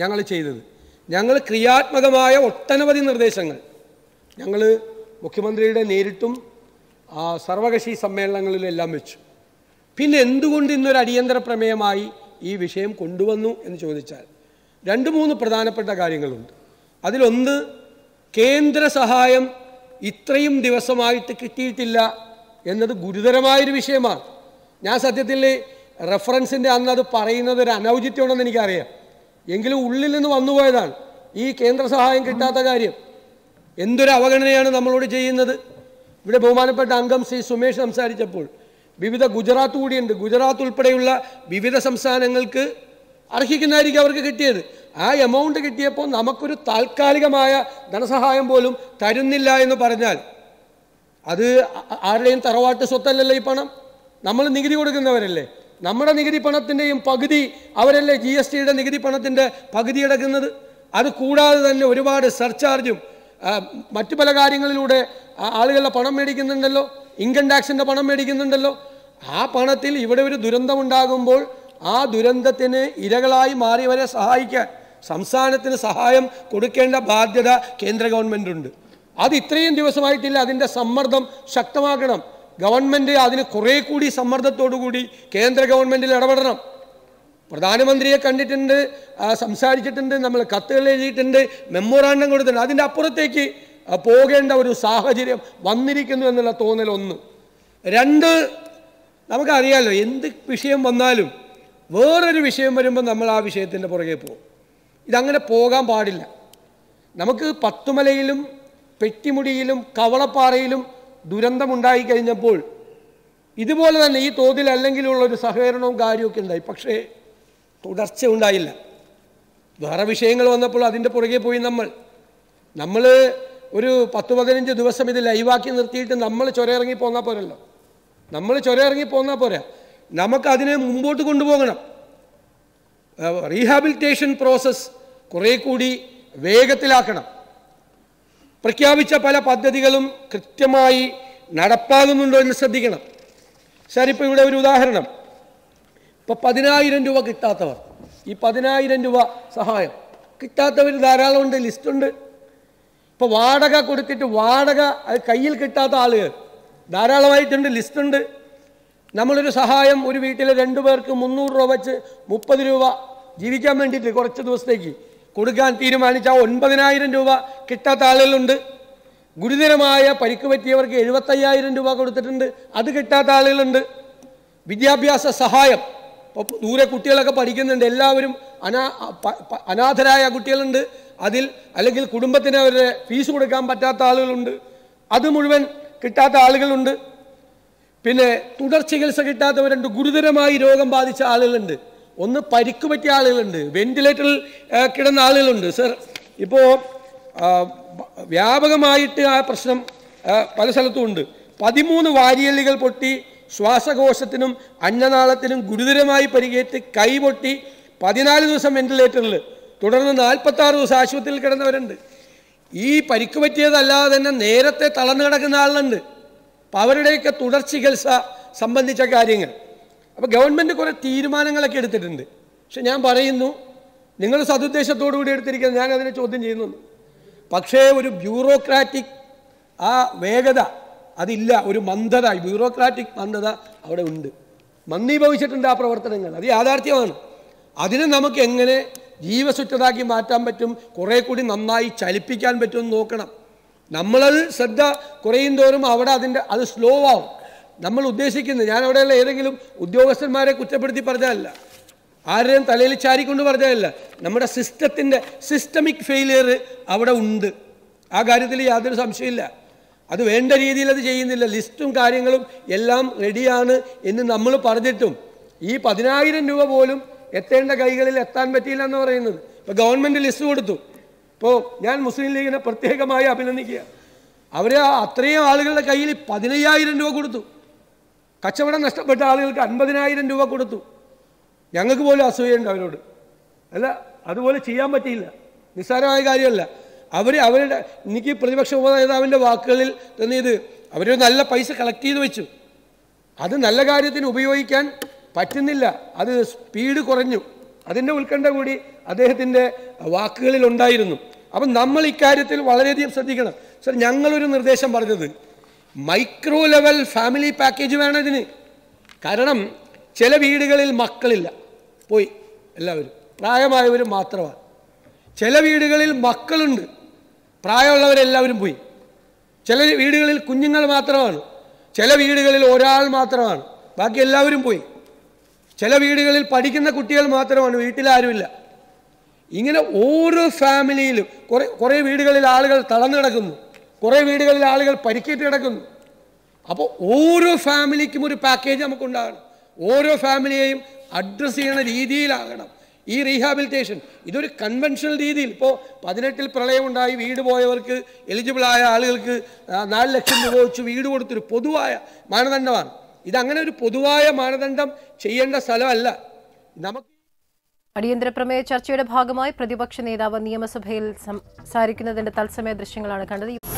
ഞങ്ങൾ ചെയ്തത് ഞങ്ങൾ ക്രിയാത്മകമായ ഒട്ടനവധി നിർദ്ദേശങ്ങൾ ഞങ്ങൾ മുഖ്യമന്ത്രിയുടെ നേരിട്ടും സർവകക്ഷി സമ്മേളനങ്ങളിലെല്ലാം വെച്ചു പിന്നെ എന്തുകൊണ്ട് ഇന്നൊരു അടിയന്തര പ്രമേയമായി ഈ വിഷയം കൊണ്ടുവന്നു എന്ന് ചോദിച്ചാൽ രണ്ട് മൂന്ന് പ്രധാനപ്പെട്ട കാര്യങ്ങളുണ്ട് അതിലൊന്ന് കേന്ദ്ര സഹായം ഇത്രയും ദിവസമായിട്ട് കിട്ടിയിട്ടില്ല എന്നത് ഗുരുതരമായൊരു വിഷയമാണ് ഞാൻ സത്യത്തിൽ റെഫറൻസിൻ്റെ അന്ന് അത് പറയുന്നത് ഒരു അനൗചിത്യമാണെന്ന് എനിക്കറിയാം എങ്കിലും ഉള്ളിൽ നിന്ന് വന്നുപോയതാണ് ഈ കേന്ദ്ര സഹായം കിട്ടാത്ത കാര്യം എന്തൊരു അവഗണനയാണ് നമ്മളോട് ചെയ്യുന്നത് ഇവിടെ ബഹുമാനപ്പെട്ട അംഗം ശ്രീ സുമേഷ് സംസാരിച്ചപ്പോൾ വിവിധ ഗുജറാത്ത് കൂടിയുണ്ട് ഗുജറാത്ത് ഉൾപ്പെടെയുള്ള വിവിധ സംസ്ഥാനങ്ങൾക്ക് അർഹിക്കുന്നതായിരിക്കും അവർക്ക് കിട്ടിയത് ആ എമൗണ്ട് കിട്ടിയപ്പോൾ നമുക്കൊരു താൽക്കാലികമായ ധനസഹായം പോലും തരുന്നില്ല എന്ന് പറഞ്ഞാൽ അത് ആരുടെയും തറവാട്ട് സ്വത്തല്ലല്ലോ ഈ പണം നമ്മൾ നികുതി കൊടുക്കുന്നവരല്ലേ നമ്മുടെ നികുതി പണത്തിൻ്റെയും പകുതി അവരല്ലേ ജി എസ് ടിയുടെ നികുതി പണത്തിൻ്റെ പകുതി എടുക്കുന്നത് അത് കൂടാതെ തന്നെ ഒരുപാട് സർചാർജും മറ്റു പല കാര്യങ്ങളിലൂടെ ആളുകളുടെ പണം മേടിക്കുന്നുണ്ടല്ലോ ഇൻകം ടാക്സിൻ്റെ പണം മേടിക്കുന്നുണ്ടല്ലോ ആ പണത്തിൽ ഇവിടെ ഒരു ദുരന്തമുണ്ടാകുമ്പോൾ ആ ദുരന്തത്തിന് ഇരകളായി മാറിയവരെ സഹായിക്കാൻ സംസ്ഥാനത്തിന് സഹായം കൊടുക്കേണ്ട ബാധ്യത കേന്ദ്ര ഉണ്ട് അത് ഇത്രയും ദിവസമായിട്ടില്ല അതിൻ്റെ സമ്മർദ്ദം ശക്തമാക്കണം ഗവൺമെൻറ് അതിന് കുറേ കൂടി സമ്മർദ്ദത്തോടുകൂടി കേന്ദ്ര ഗവൺമെൻറ്റിൽ ഇടപെടണം പ്രധാനമന്ത്രിയെ കണ്ടിട്ടുണ്ട് സംസാരിച്ചിട്ടുണ്ട് നമ്മൾ കത്തുകൾ എഴുതിയിട്ടുണ്ട് മെമ്മോറാണ്ടം കൊടുത്തിട്ടുണ്ട് അതിൻ്റെ അപ്പുറത്തേക്ക് പോകേണ്ട ഒരു സാഹചര്യം വന്നിരിക്കുന്നു എന്നുള്ള തോന്നൽ ഒന്ന് രണ്ട് നമുക്കറിയാമല്ലോ എന്ത് വിഷയം വന്നാലും വേറൊരു വിഷയം വരുമ്പോൾ നമ്മൾ ആ വിഷയത്തിൻ്റെ പുറകെ പോകും ഇതങ്ങനെ പോകാൻ പാടില്ല നമുക്ക് പത്തുമലയിലും പെട്ടിമുടിയിലും കവളപ്പാറയിലും ദുരന്തമുണ്ടായി കഴിഞ്ഞപ്പോൾ ഇതുപോലെ തന്നെ ഈ തോതിൽ അല്ലെങ്കിലുള്ള ഒരു സഹകരണവും കാര്യമൊക്കെ ഉണ്ടായി പക്ഷേ തുടർച്ച ഉണ്ടായില്ല വേറെ വിഷയങ്ങൾ വന്നപ്പോൾ അതിൻ്റെ പുറകെ പോയി നമ്മൾ നമ്മൾ ഒരു പത്ത് പതിനഞ്ച് ദിവസം ഇത് ലൈവാക്കി നിർത്തിയിട്ട് നമ്മൾ ചൊരയിറങ്ങി പോന്നാൽ പോരല്ലോ നമ്മൾ ചൊരയിറങ്ങി പോന്നാൽ പോരാ അതിനെ മുമ്പോട്ട് കൊണ്ടുപോകണം റീഹാബിലിറ്റേഷൻ പ്രോസസ്സ് കുറേ കൂടി വേഗത്തിലാക്കണം പ്രഖ്യാപിച്ച പല പദ്ധതികളും കൃത്യമായി നടപ്പാകുന്നുണ്ടോ എന്ന് ശ്രദ്ധിക്കണം സാർ ഇവിടെ ഒരു ഉദാഹരണം ഇപ്പൊ പതിനായിരം രൂപ കിട്ടാത്തവർ ഈ പതിനായിരം രൂപ സഹായം കിട്ടാത്തവർ ലിസ്റ്റ് ഉണ്ട് ഇപ്പൊ വാടക കൊടുത്തിട്ട് വാടക അത് കയ്യിൽ കിട്ടാത്ത ആളുകൾ ധാരാളമായിട്ടുണ്ട് ഉണ്ട് നമ്മളൊരു സഹായം ഒരു വീട്ടിലെ രണ്ടു പേർക്ക് മുന്നൂറ് രൂപ വെച്ച് മുപ്പത് രൂപ ജീവിക്കാൻ വേണ്ടിയിട്ട് കുറച്ച് ദിവസത്തേക്ക് കൊടുക്കാൻ തീരുമാനിച്ച ഒൻപതിനായിരം രൂപ കിട്ടാത്ത ആളുകളുണ്ട് ഗുരുതരമായ പരിക്ക് പറ്റിയവർക്ക് എഴുപത്തയ്യായിരം രൂപ കൊടുത്തിട്ടുണ്ട് അത് കിട്ടാത്ത ആളുകളുണ്ട് വിദ്യാഭ്യാസ സഹായം ഇപ്പോൾ ദൂരെ കുട്ടികളൊക്കെ പഠിക്കുന്നുണ്ട് എല്ലാവരും അനാ അനാഥരായ കുട്ടികളുണ്ട് അതിൽ അല്ലെങ്കിൽ കുടുംബത്തിന് അവരുടെ ഫീസ് കൊടുക്കാൻ പറ്റാത്ത ആളുകളുണ്ട് അത് മുഴുവൻ കിട്ടാത്ത ആളുകളുണ്ട് പിന്നെ തുടർ ചികിത്സ കിട്ടാത്തവരുണ്ട് ഗുരുതരമായി രോഗം ബാധിച്ച ആളുകളുണ്ട് ഒന്ന് പരിക്ക് പറ്റിയ ആളുകളുണ്ട് വെന്റിലേറ്ററിൽ കിടന്ന ആളുകളുണ്ട് സർ ഇപ്പോൾ വ്യാപകമായിട്ട് ആ പ്രശ്നം പല സ്ഥലത്തും ഉണ്ട് പതിമൂന്ന് വാരിയല്ലികൾ പൊട്ടി ശ്വാസകോശത്തിനും അന്നനാളത്തിനും ഗുരുതരമായി പരിക്കേറ്റ് കൈ പൊട്ടി പതിനാല് ദിവസം വെന്റിലേറ്ററിൽ തുടർന്ന് ആറ് ദിവസം ആശുപത്രിയിൽ കിടന്നവരുണ്ട് ഈ പരിക്ക് പറ്റിയതല്ലാതെ തന്നെ നേരത്തെ തളർന്നു കിടക്കുന്ന ആളുണ്ട് അപ്പം അവരുടെയൊക്കെ തുടർ ചികിത്സ സംബന്ധിച്ച കാര്യങ്ങൾ അപ്പോൾ ഗവൺമെൻറ് കുറേ തീരുമാനങ്ങളൊക്കെ എടുത്തിട്ടുണ്ട് പക്ഷെ ഞാൻ പറയുന്നു നിങ്ങൾ കൂടി എടുത്തിരിക്കുന്നത് ഞാൻ അതിനെ ചോദ്യം ചെയ്യുന്നു പക്ഷേ ഒരു ബ്യൂറോക്രാറ്റിക് ആ വേഗത അതില്ല ഒരു മന്ദത ബ്യൂറോക്രാറ്റിക് മന്ദത അവിടെ ഉണ്ട് ഭവിച്ചിട്ടുണ്ട് ആ പ്രവർത്തനങ്ങൾ അത് യാഥാർത്ഥ്യമാണ് അതിനെ നമുക്ക് എങ്ങനെ ജീവസുറ്റതാക്കി മാറ്റാൻ പറ്റും കുറേ കൂടി നന്നായി ചലിപ്പിക്കാൻ പറ്റുമെന്ന് നോക്കണം നമ്മളത് ശ്രദ്ധ കുറയും തോറും അവിടെ അതിൻ്റെ അത് സ്ലോ ആവും നമ്മൾ ഉദ്ദേശിക്കുന്നത് ഞാൻ അവിടെയുള്ള ഏതെങ്കിലും ഉദ്യോഗസ്ഥന്മാരെ കുറ്റപ്പെടുത്തി പറഞ്ഞതല്ല ആരുടെയും തലയിൽ ചാരിക്കൊണ്ട് പറഞ്ഞതല്ല നമ്മുടെ സിസ്റ്റത്തിൻ്റെ സിസ്റ്റമിക് ഫെയിലിയർ അവിടെ ഉണ്ട് ആ കാര്യത്തിൽ യാതൊരു സംശയമില്ല അത് വേണ്ട രീതിയിൽ അത് ചെയ്യുന്നില്ല ലിസ്റ്റും കാര്യങ്ങളും എല്ലാം റെഡിയാണ് എന്ന് നമ്മൾ പറഞ്ഞിട്ടും ഈ പതിനായിരം രൂപ പോലും എത്തേണ്ട കൈകളിൽ എത്താൻ പറ്റിയില്ല എന്ന് പറയുന്നത് ഇപ്പോൾ ഗവൺമെൻറ് ലിസ്റ്റ് കൊടുത്തു ഇപ്പോൾ ഞാൻ മുസ്ലിം ലീഗിനെ പ്രത്യേകമായി അഭിനന്ദിക്കുക അവരെ അത്രയും ആളുകളുടെ കയ്യിൽ പതിനയ്യായിരം രൂപ കൊടുത്തു കച്ചവടം നഷ്ടപ്പെട്ട ആളുകൾക്ക് അൻപതിനായിരം രൂപ കൊടുത്തു ഞങ്ങൾക്ക് പോലും അസൂയുണ്ട് അവരോട് അല്ല അതുപോലെ ചെയ്യാൻ പറ്റിയില്ല നിസ്സാരമായ കാര്യമല്ല അവർ അവരുടെ എനിക്ക് പ്രതിപക്ഷ ഉപനേതാവിൻ്റെ വാക്കുകളിൽ തന്നെ ഇത് അവർ നല്ല പൈസ കളക്ട് ചെയ്ത് വെച്ചു അത് നല്ല കാര്യത്തിന് ഉപയോഗിക്കാൻ പറ്റുന്നില്ല അത് സ്പീഡ് കുറഞ്ഞു അതിൻ്റെ ഉത്കണ്ഠ കൂടി അദ്ദേഹത്തിൻ്റെ വാക്കുകളിൽ ഉണ്ടായിരുന്നു അപ്പം നമ്മൾ ഇക്കാര്യത്തിൽ വളരെയധികം ശ്രദ്ധിക്കണം സർ ഞങ്ങളൊരു നിർദ്ദേശം പറഞ്ഞത് മൈക്രോ ലെവൽ ഫാമിലി പാക്കേജ് വേണം ഇതിന് കാരണം ചില വീടുകളിൽ മക്കളില്ല പോയി എല്ലാവരും പ്രായമായവർ മാത്രമാണ് ചില വീടുകളിൽ മക്കളുണ്ട് പ്രായമുള്ളവരെല്ലാവരും പോയി ചില വീടുകളിൽ കുഞ്ഞുങ്ങൾ മാത്രമാണ് ചില വീടുകളിൽ ഒരാൾ മാത്രമാണ് ബാക്കി എല്ലാവരും പോയി ചില വീടുകളിൽ പഠിക്കുന്ന കുട്ടികൾ മാത്രമാണ് വീട്ടിലാരുമില്ല ഇങ്ങനെ ഓരോ ഫാമിലിയിലും കുറേ കുറേ വീടുകളിൽ ആളുകൾ തളർന്നു കിടക്കുന്നു കുറേ വീടുകളിൽ ആളുകൾ പരിക്കേറ്റ് കിടക്കുന്നു അപ്പോൾ ഓരോ ഫാമിലിക്കും ഒരു പാക്കേജ് നമുക്കുണ്ടാകണം ഓരോ ഫാമിലിയെയും അഡ്രസ്സ് ചെയ്യുന്ന രീതിയിലാകണം ഈ റീഹാബിലിറ്റേഷൻ ഇതൊരു കൺവെൻഷണൽ രീതിയിൽ ഇപ്പോൾ പതിനെട്ടിൽ പ്രളയമുണ്ടായി വീട് പോയവർക്ക് എലിജിബിളായ ആളുകൾക്ക് നാല് ലക്ഷം രൂപ വെച്ച് വീട് കൊടുത്തൊരു പൊതുവായ മാനദണ്ഡമാണ് ഇതങ്ങനെ ഒരു പൊതുവായ മാനദണ്ഡം ചെയ്യേണ്ട സ്ഥലമല്ല നമുക്ക് അടിയന്തര പ്രമേയ ചർച്ചയുടെ ഭാഗമായി പ്രതിപക്ഷ നേതാവ് നിയമസഭയിൽ സംസാരിക്കുന്നതിന്റെ തത്സമയ ദൃശ്യങ്ങളാണ് കണ്ടത്